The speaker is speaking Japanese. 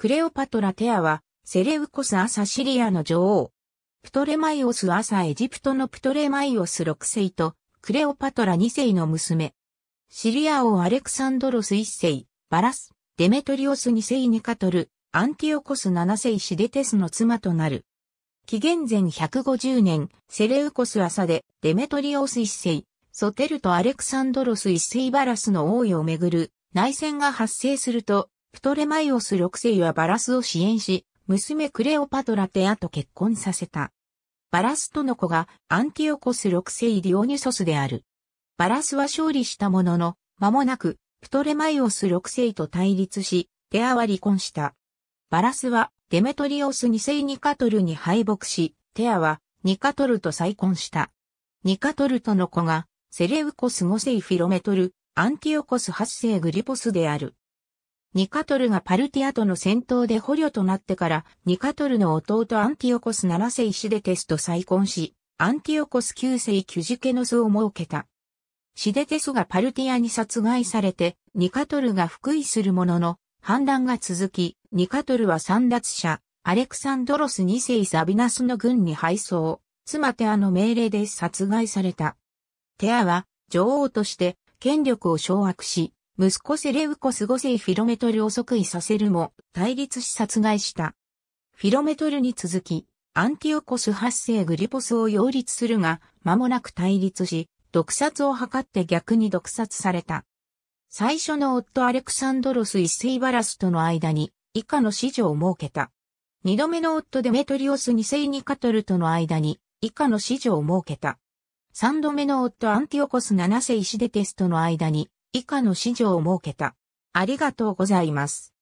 クレオパトラテアは、セレウコス朝シリアの女王。プトレマイオス朝エジプトのプトレマイオス6世と、クレオパトラ2世の娘。シリア王アレクサンドロス1世、バラス、デメトリオス2世ネカトル、アンティオコス7世シデテスの妻となる。紀元前150年、セレウコス朝で、デメトリオス1世、ソテルとアレクサンドロス1世バラスの王位をめぐる内戦が発生すると、プトレマイオス6世はバラスを支援し、娘クレオパトラテアと結婚させた。バラスとの子がアンティオコス6世ディオニュソスである。バラスは勝利したものの、間もなく、プトレマイオス6世と対立し、テアは離婚した。バラスは、デメトリオス2世ニカトルに敗北し、テアは、ニカトルと再婚した。ニカトルとの子が、セレウコス5世フィロメトル、アンティオコス8世グリポスである。ニカトルがパルティアとの戦闘で捕虜となってから、ニカトルの弟アンティオコス7世シデテスと再婚し、アンティオコス9世キュジケノスを設けた。シデテスがパルティアに殺害されて、ニカトルが復位するものの、反乱が続き、ニカトルは三奪者、アレクサンドロス2世ザビナスの軍に敗走、妻テアの命令で殺害された。テアは、女王として、権力を掌握し、息子セレウコス5世フィロメトルを即位させるも、対立し殺害した。フィロメトルに続き、アンティオコス8世グリポスを擁立するが、間もなく対立し、毒殺を図って逆に毒殺された。最初の夫アレクサンドロス一世バラスとの間に、以下の子女を設けた。二度目の夫デメトリオス二世ニカトルとの間に、以下の子女を設けた。三度目の夫アンティオコス七世イシデテスとの間に、以下の指示を設けた。ありがとうございます。